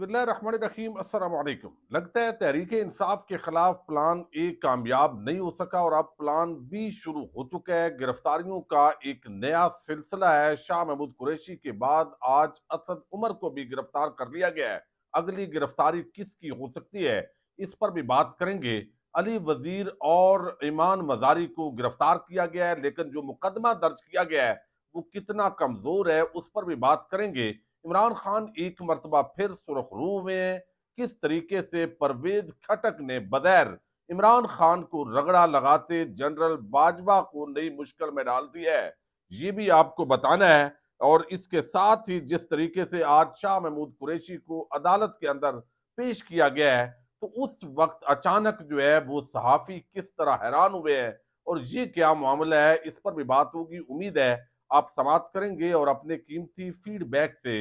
बसमीम असलकुम लगता है तहरीक इंसाफ के खिलाफ प्लान ए कामयाब नहीं हो सका और अब प्लान बी शुरू हो चुका है गिरफ्तारियों का एक नया सिलसिला है शाह महमूद कुरैशी के बाद आज असद उमर को भी गिरफ्तार कर लिया गया है अगली गिरफ्तारी किसकी हो सकती है इस पर भी बात करेंगे अली वजीर और ईमान मजारी को गिरफ्तार किया गया है लेकिन जो मुकदमा दर्ज किया गया है वो कितना कमज़ोर है उस पर भी बात करेंगे इमरान खान एक मरतबा फिर सुरख रू में किस तरीके से परवेज खटक ने बगैर इमरान खान को रगड़ा लगाते जनरल बाजवा को नई मुश्किल में डाल दिया है ये भी आपको बताना है और इसके साथ ही जिस तरीके से आज शाह महमूद कुरैशी को अदालत के अंदर पेश किया गया है तो उस वक्त अचानक जो है वो सहाफ़ी किस तरह हैरान हुए हैं और ये क्या मामला है इस पर भी बात होगी उम्मीद है आप समाप्त करेंगे और अपने कीमती फीडबैक से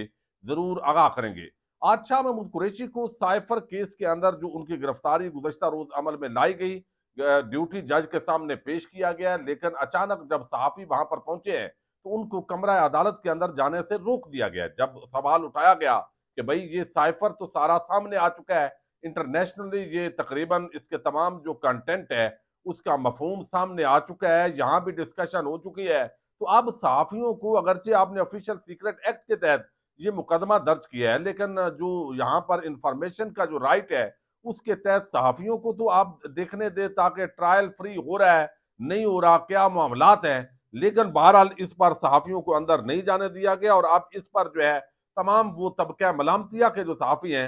जरूर आगाह करेंगे शाह महमूद कुरैशी को साइफर केस के अंदर जो उनकी गिरफ्तारी गुजशत रोज अमल में लाई गई ड्यूटी जज के सामने पेश किया गया लेकिन अचानक जब सहाफ़ी वहां पर पहुंचे हैं तो उनको कमरा अदालत के अंदर जाने से रोक दिया गया जब सवाल उठाया गया कि भाई ये साइफर तो सारा सामने आ चुका है इंटरनेशनली ये तकरीबन इसके तमाम जो कंटेंट है उसका मफहम सामने आ चुका है यहाँ भी डिस्कशन हो चुकी है तो अब सहाफ़ियों को अगरचे आपने ऑफिशियल सीक्रेट एक्ट के तहत ये मुकदमा दर्ज किया है लेकिन जो यहाँ पर इंफॉर्मेशन का जो राइट है उसके तहत सहाफ़ियों को तो आप देखने दे ताकि ट्रायल फ्री हो रहा है नहीं हो रहा क्या मामला हैं लेकिन बहरहाल इस पर सहाफ़ियों को अंदर नहीं जाने दिया गया और आप इस पर जो है तमाम वो तबके मलामतिया के जो सहाफ़ी हैं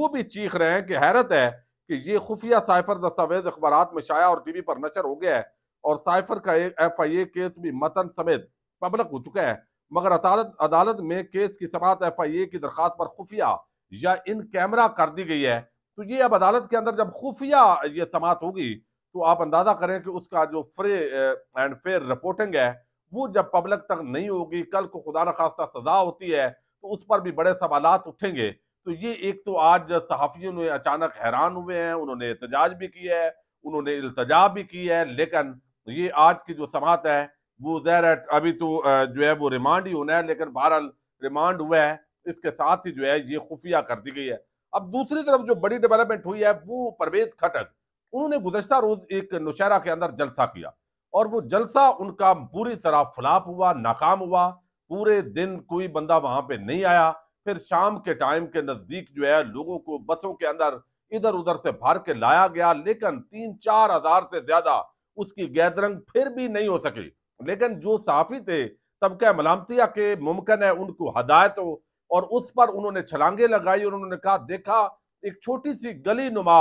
वो भी चीख रहे हैं कि हैरत है कि ये खुफिया साइफर दस्तावेज अखबार में शाया और टीवी पर नशर हो गया है और साइफर का एक एफआईए केस भी मतन समेत पब्लिक हो चुका है मगर अदालत अदालत में केस की समात एफआईए की दरखास्त पर खुफिया या इन कैमरा कर दी गई है तो ये अब अदालत के अंदर जब खुफिया ये समात होगी तो आप अंदाजा करें कि उसका जो फ्रे एंड फेयर रिपोर्टिंग है वो जब पब्लिक तक नहीं होगी कल को खुदा न खास्ता सजा होती है तो उस पर भी बड़े सवाल उठेंगे तो ये एक तो आज सहाफ़ियों ने अचानक हैरान हुए हैं उन्होंने एहतजाज भी किया है उन्होंने अल्तजा भी की है लेकिन तो ये आज की जो समात है वो जहर अभी तो जो है वो रिमांड ही होना है लेकिन बहरहाल रिमांड हुआ है इसके साथ ही जो है ये खुफिया कर दी गई है अब दूसरी तरफ जो बड़ी डेवलपमेंट हुई है वो परवेज खटक उन्होंने गुजशत रोज एक नुशहरा के अंदर जलसा किया और वो जलसा उनका पूरी तरह फ्लाप हुआ नाकाम हुआ पूरे दिन कोई बंदा वहां पे नहीं आया फिर शाम के टाइम के नजदीक जो है लोगों को बसों के अंदर इधर उधर से भर के लाया गया लेकिन तीन चार हजार से ज्यादा उसकी गैदरंग फिर भी नहीं हो सकी लेकिन जो साफी थे क्या मलामतिया के मुमकिन है उनको हदायत हो और उस पर उन्होंने छलांगे लगाई और उन्होंने कहा देखा एक छोटी सी गली नुमा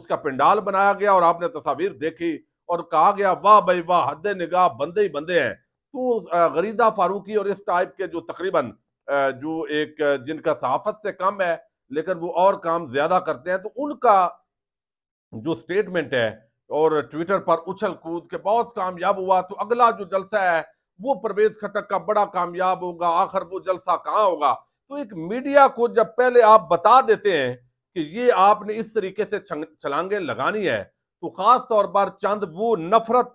उसका पिंडाल बनाया गया और आपने तस्वीर देखी और कहा गया वाह भाई वाह हद निगाह बंदे ही बंदे हैं तो गरीदा फारूकी और इस टाइप के जो तकरीबन जो एक जिनका सहाफत से कम है लेकिन वो और काम ज्यादा करते हैं तो उनका जो स्टेटमेंट है और ट्विटर पर उछल कूद के बहुत कामयाब हुआ तो अगला जो जलसा है वो प्रवेश खटक का बड़ा कामयाब होगा आखिर वो जलसा कहाँ होगा तो एक मीडिया को जब पहले आप बता देते हैं कि ये आपने इस तरीके से छलांगे लगानी है तो खास तौर पर चंद वो नफरत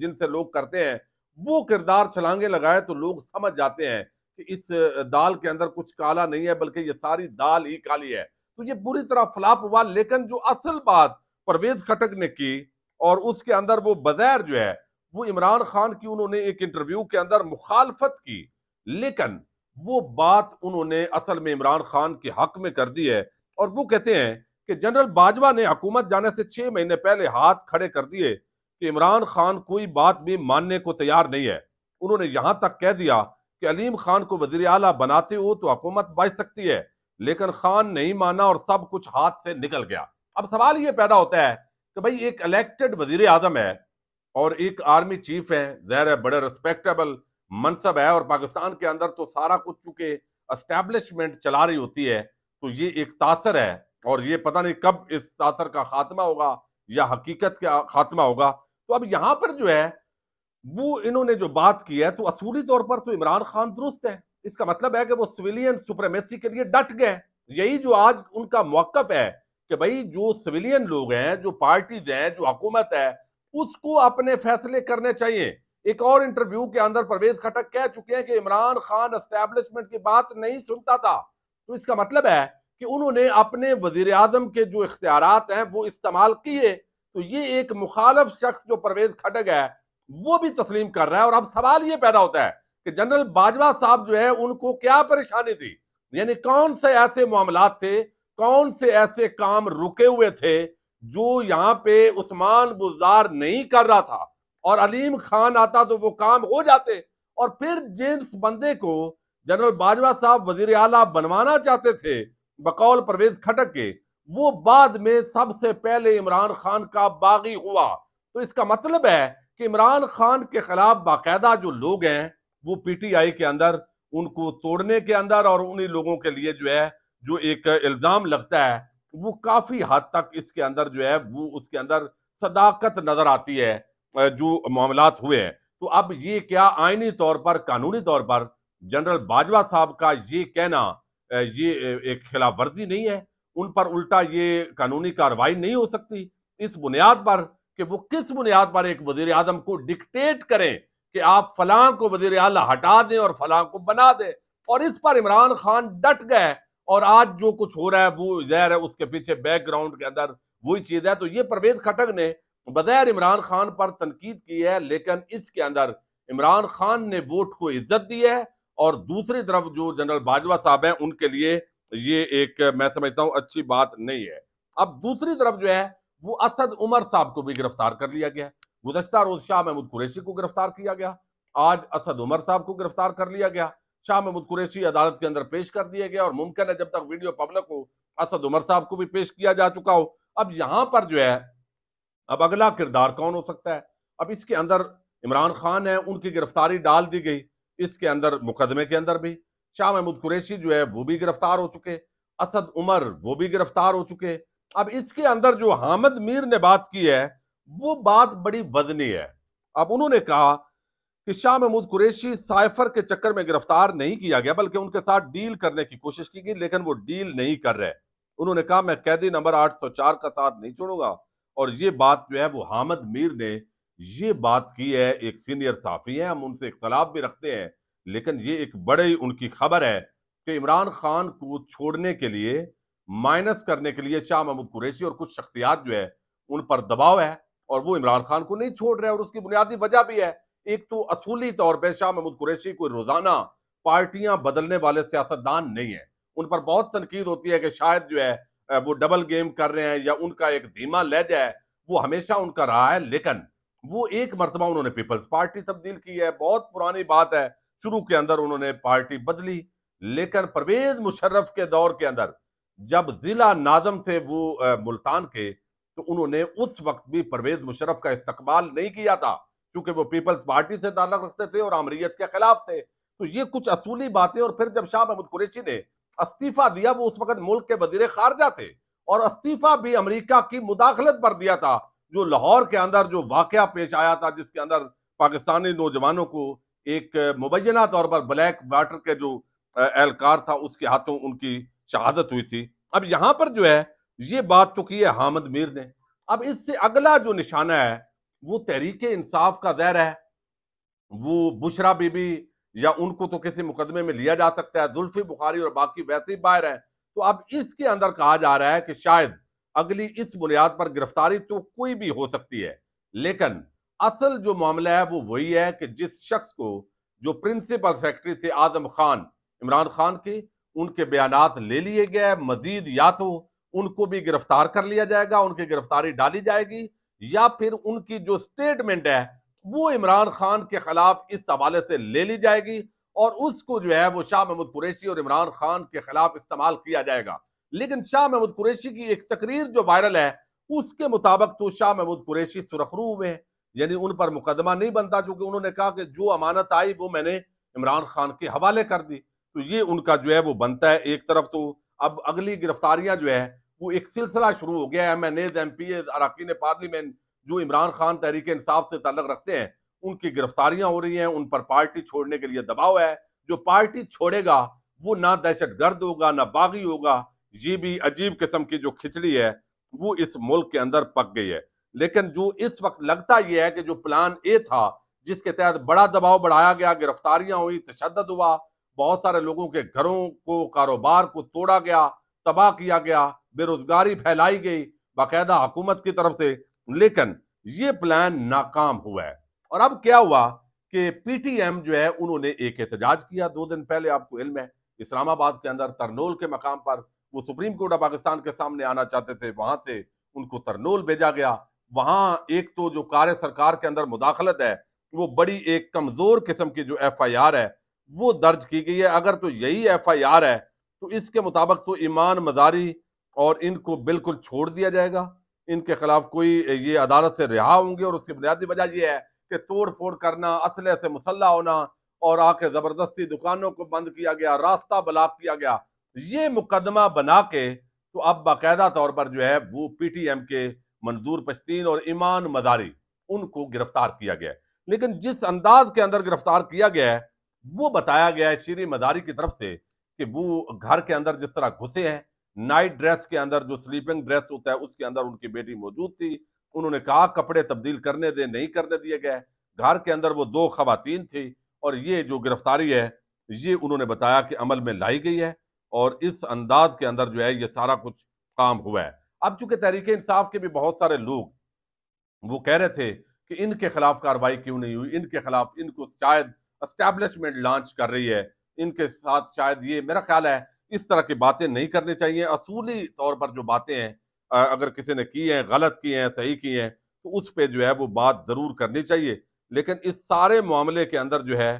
जिनसे लोग करते हैं वो किरदार छलांगे लगाए तो लोग समझ जाते हैं कि इस दाल के अंदर कुछ काला नहीं है बल्कि ये सारी दाल ही काली है तो ये बुरी तरह फ्लाप हुआ लेकिन जो असल बात परवेज खटक ने की और उसके अंदर वो बगैर जो है वो इमरान खान की उन्होंने एक इंटरव्यू के अंदर मुखालफत की लेकिन वो बात उन्होंने असल में इमरान खान के हक में कर दी है और वो कहते हैं कि जनरल बाजवा ने हकूमत जाने से छह महीने पहले हाथ खड़े कर दिए कि इमरान खान कोई बात भी मानने को तैयार नहीं है उन्होंने यहां तक कह दिया कि अलीम खान को वजीर अला बनाते हो तो हकूमत बच सकती है लेकिन खान नहीं माना और सब कुछ हाथ से निकल गया अब सवाल ये पैदा होता है कि भाई एक इलेक्टेड वजीर आजम है और एक आर्मी चीफ है जहर है बड़े रिस्पेक्टेबल मनसब है और पाकिस्तान के अंदर तो सारा कुछ चूंकि इस्टेब्लिशमेंट चला रही होती है तो ये एक तासर है और ये पता नहीं कब इस तासर का खात्मा होगा या हकीकत का खात्मा होगा तो अब यहां पर जो है वो इन्होंने जो बात की है तो असूली तौर पर तो इमरान खान दुरुस्त है इसका मतलब है कि वो सिविलियन सुप्रेमेसी के लिए डट गए यही जो आज उनका मौकफ है कि भाई जो सिविलियन लोग हैं जो पार्टीज हैं जो हुकूमत है उसको अपने फैसले करने चाहिए एक और इंटरव्यू के अंदर परवेज खटक कह चुके हैं कि इमरान खान एस्टेब्लिशमेंट की बात नहीं सुनता था तो इसका मतलब है कि उन्होंने अपने वजीर आजम के जो इख्तियार हैं वो इस्तेमाल किए तो ये एक मुखालफ शख्स जो परवेज खटक है वो भी तस्लीम कर रहा है और अब सवाल ये पैदा होता है कि जनरल बाजवा साहब जो है उनको क्या परेशानी थी यानी कौन से ऐसे मामला थे कौन से ऐसे काम रुके हुए थे जो यहाँ पे उस्मान बुजार नहीं कर रहा था और अलीम खान आता तो वो काम हो जाते और फिर जिस बंदे को जनरल बाजवा साहब वजीर आला बनवाना चाहते थे बकौल परवेज खटक के वो बाद में सबसे पहले इमरान खान का बागी हुआ तो इसका मतलब है कि इमरान खान के खिलाफ बाकायदा जो लोग हैं वो पीटीआई के अंदर उनको तोड़ने के अंदर और उन्हीं लोगों के लिए जो है जो एक इल्ज़ाम लगता है वो काफ़ी हद तक इसके अंदर जो है वो उसके अंदर सदाकत नज़र आती है जो मामला हुए हैं तो अब ये क्या आयनी तौर पर कानूनी तौर पर जनरल बाजवा साहब का ये कहना ये एक खिलाफ वर्जी नहीं है उन पर उल्टा ये कानूनी कार्रवाई नहीं हो सकती इस बुनियाद पर कि वो किस बुनियाद पर एक वजीर अजम को डिक्टेट करें कि आप फलां को वजीर अला हटा दें और फलां को बना दें और इस पर इमरान खान डट गए और आज जो कुछ हो रहा है वो जहर है उसके पीछे बैकग्राउंड के अंदर वही चीज है तो ये परवेज खटक ने बगैर इमरान खान पर तनकीद की है लेकिन इसके अंदर इमरान खान ने वोट को इज्जत दी है और दूसरी तरफ जो जनरल बाजवा साहब हैं उनके लिए ये एक मैं समझता हूं अच्छी बात नहीं है अब दूसरी तरफ जो है वो असद उमर साहब को भी गिरफ्तार कर लिया गया गुजशतर रोज शाह महमूद कुरैशी को गिरफ्तार किया गया आज असद उमर साहब को गिरफ्तार कर लिया गया शाह महमूद कुरैशी अदालत के अंदर पेश कर दिए गए और मुमकिन है जब तक वीडियो पब्लिक हो असद उमर साहब को भी पेश किया जा चुका हो अब यहाँ पर जो है अब अगला किरदार कौन हो सकता है अब इसके अंदर इमरान खान है उनकी गिरफ्तारी डाल दी गई इसके अंदर मुकदमे के अंदर भी शाह महमूद कुरैशी जो है वो भी गिरफ्तार हो चुके असद उमर वो भी गिरफ्तार हो चुके अब इसके अंदर जो हामिद मीर ने बात की है वो बात बड़ी वजनी है अब उन्होंने कहा कि शाह महमूद कुरेशी साइफर के चक्कर में गिरफ्तार नहीं किया गया बल्कि उनके साथ डील करने की कोशिश की गई लेकिन वो डील नहीं कर रहे उन्होंने कहा मैं कैदी नंबर 804 का साथ नहीं छोड़ूंगा और ये बात जो है वो हामद मीर ने ये बात की है एक सीनियर साफी है हम उनसे इख्तलाफ भी रखते हैं लेकिन ये एक बड़े उनकी खबर है कि इमरान खान को छोड़ने के लिए माइनस करने के लिए शाह महमूद कुरैशी और कुछ शख्सियात जो है उन पर दबाव है और वो इमरान खान को नहीं छोड़ रहे और उसकी बुनियादी वजह भी है एक तो असूली तौर पर शाह महमूद कुरैशी कोई रोजाना पार्टियां बदलने वाले सियासतदान नहीं है उन पर बहुत तनकीद होती है कि शायद जो है वो डबल गेम कर रहे हैं या उनका एक धीमा ले है वो हमेशा उनका रहा है लेकिन वो एक मरतबा उन्होंने पीपल्स पार्टी तब्दील की है बहुत पुरानी बात है शुरू के अंदर उन्होंने पार्टी बदली लेकिन परवेज मुशर्रफ के दौर के अंदर जब जिला नाजम थे वो मुल्तान के तो उन्होंने उस वक्त भी परवेज मुशर्रफ का इस्तकबाल नहीं किया था क्योंकि वो पीपल्स पार्टी से ताल्लुक रखते थे और आमरीत के खिलाफ थे तो ये कुछ असूली बातें और फिर जब शाह महमूद कुरेशी ने इस्तीफा दिया वो उस वक्त मुल्क के वजीर खारजा थे और इस्तीफा भी अमरीका की मुदाखलत पर दिया था जो लाहौर के अंदर जो वाक़ पेश आया था जिसके अंदर पाकिस्तानी नौजवानों को एक मुबैना तौर पर ब्लैक वाटर के जो एहलकार था उसके हाथों उनकी शहादत हुई थी अब यहाँ पर जो है ये बात तो की है हामद मीर ने अब इससे अगला जो निशाना है वो तहरीक इंसाफ का जहर है वो बुशरा बीबी या उनको तो किसी मुकदमे में लिया जा सकता है जुल्फी बुखारी और बाकी वैसे ही बाहर है तो अब इसके अंदर कहा जा रहा है कि शायद अगली इस बुनियाद पर गिरफ्तारी तो कोई भी हो सकती है लेकिन असल जो मामला है वो वही है कि जिस शख्स को जो प्रिंसिपल सेक्रेटरी थे आजम खान इमरान खान के उनके बयान ले लिए गए मजीद या तो उनको भी गिरफ्तार कर लिया जाएगा उनकी गिरफ्तारी डाली जाएगी या फिर उनकी जो स्टेटमेंट है वो इमरान खान के खिलाफ इस हवाले से ले ली जाएगी और उसको जो है वो शाह महमूद कुरैशी और इमरान खान के खिलाफ इस्तेमाल किया जाएगा लेकिन शाह महमूद कुरैशी की एक तकरीर जो वायरल है उसके मुताबिक तो शाह महमूद कुरैशी सुरखरू हुए हैं यानी उन पर मुकदमा नहीं बनता चूंकि उन्होंने कहा कि जो अमानत आई वो मैंने इमरान खान के हवाले कर दी तो ये उनका जो है वो बनता है एक तरफ तो अब अगली गिरफ्तारियां जो है वो एक सिलसिला शुरू हो गया है M N As M P As अरकान पार्लियामेंट जो इमरान खान तहरीक इंसाफ से तल्लक रखते हैं उनकी गिरफ्तारियां हो रही हैं उन पर पार्टी छोड़ने के लिए दबाव है जो पार्टी छोड़ेगा वो ना दहशत गर्द होगा ना बागी होगा ये भी अजीब किस्म की जो खिचड़ी है वो इस मुल्क के अंदर पक गई है लेकिन जो इस वक्त लगता यह है कि जो प्लान ए था जिसके तहत बड़ा दबाव बढ़ाया गया गिरफ्तारियां हुई तशद हुआ बहुत सारे लोगों के घरों को कारोबार को तोड़ा गया तबाह किया गया बेरोजगारी फैलाई गई बाकायदा हुकूमत की तरफ से लेकिन ये प्लान नाकाम हुआ है और अब क्या हुआ कि पीटीएम जो है उन्होंने एक एहतजाज किया दो दिन पहले आपको इल्म है इस्लामाबाद के अंदर तरनोल के मकाम पर वो सुप्रीम कोर्ट ऑफ पाकिस्तान के सामने आना चाहते थे वहां से उनको तरनोल भेजा गया वहां एक तो जो कार्य सरकार के अंदर मुदाखलत है वो बड़ी एक कमजोर किस्म की जो एफ आई आर है वो दर्ज की गई है अगर तो यही एफ आई आर है तो इसके मुताबिक तो ईमान मदारी और इनको बिल्कुल छोड़ दिया जाएगा इनके खिलाफ कोई ये अदालत से रिहा होंगे और उसकी बुनियादी वजह यह है कि तोड़ फोड़ करना असले से मुसल्ला होना और आके ज़बरदस्ती दुकानों को बंद किया गया रास्ता ब्लॉक किया गया ये मुकदमा बना के तो अब बाकायदा तौर पर जो है वो पी टी एम के मंजूर पश्तीन और ईमान मदारी उनको गिरफ्तार किया गया है लेकिन जिस अंदाज के अंदर गिरफ्तार किया गया है वो बताया गया है श्री मदारी की तरफ से कि वो घर के अंदर जिस तरह घुसे हैं नाइट ड्रेस के अंदर जो स्लीपिंग ड्रेस होता है उसके अंदर उनकी बेटी मौजूद थी उन्होंने कहा कपड़े तब्दील करने दे नहीं करने दिए गए घर के अंदर वो दो खातन थी और ये जो गिरफ्तारी है ये उन्होंने बताया कि अमल में लाई गई है और इस अंदाज के अंदर जो है ये सारा कुछ काम हुआ है अब चूंकि तहरीक इंसाफ के भी बहुत सारे लोग वो कह रहे थे कि इनके खिलाफ कार्रवाई क्यों नहीं हुई इनके खिलाफ इनको शायद इस्टेब्लिशमेंट लॉन्च कर रही है इनके साथ शायद ये मेरा ख्याल है इस तरह की बातें नहीं करनी चाहिए असूली तौर पर जो बातें हैं अगर किसी ने की हैं गलत की हैं सही की हैं तो उस पर जो है वो बात ज़रूर करनी चाहिए लेकिन इस सारे मामले के अंदर जो है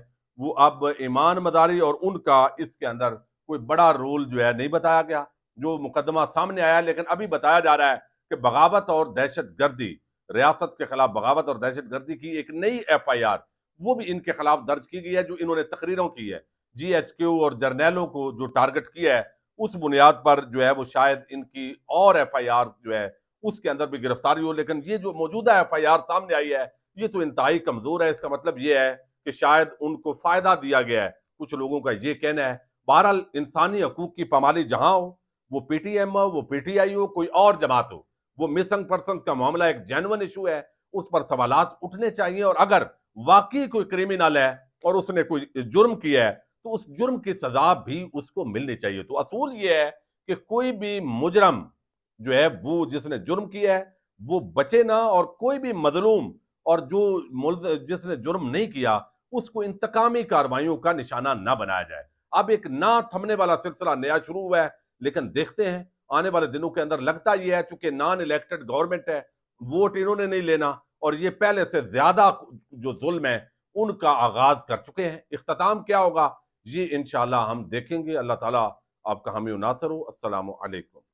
वो अब ईमान मदारी और उनका इसके अंदर कोई बड़ा रोल जो है नहीं बताया गया जो मुकदमा सामने आया लेकिन अभी बताया जा रहा है कि बगावत और दहशत गर्दी रियासत के खिलाफ बगावत और दहशत गर्दी की एक नई एफ आई आर वो भी इनके खिलाफ दर्ज की गई है जो इन्होंने तकरीरों की है जीएचक्यू और जर्नैलों को जो टारगेट किया है उस बुनियाद पर जो है वो शायद इनकी और एफआईआर जो है उसके अंदर भी गिरफ्तारी हो लेकिन ये जो मौजूदा एफआईआर सामने आई है ये तो इंतहाई कमज़ोर है इसका मतलब ये है कि शायद उनको फ़ायदा दिया गया है कुछ लोगों का ये कहना है बहरहाल इंसानी हकूक की पमाली जहां हो वो पीटीएम हो वो पीटीआई हो कोई और जमात हो वो मिसिंग पर्सन का मामला एक जेनवन इशू है उस पर सवाल उठने चाहिए और अगर वाकई कोई क्रिमिनल है और उसने कोई जुर्म किया है तो उस जुर्म की सजा भी उसको मिलनी चाहिए तो असूल यह है कि कोई भी मुजरम जो है वो जिसने जुर्म किया है वो बचे ना और कोई भी मजलूम और जो जिसने जुर्म नहीं किया उसको इंतकामी कार्रवाइयों का निशाना ना बनाया जाए अब एक ना थमने वाला सिलसिला नया शुरू हुआ है लेकिन देखते हैं आने वाले दिनों के अंदर लगता यह है चूंकि नॉन इलेक्टेड गवर्नमेंट है वोट इन्होंने नहीं लेना और ये पहले से ज्यादा जो जुल्म है उनका आगाज कर चुके हैं इख्ताम क्या होगा ये इनशाला हम देखेंगे अल्लाह ताला आपका हामी नासर हो असलकम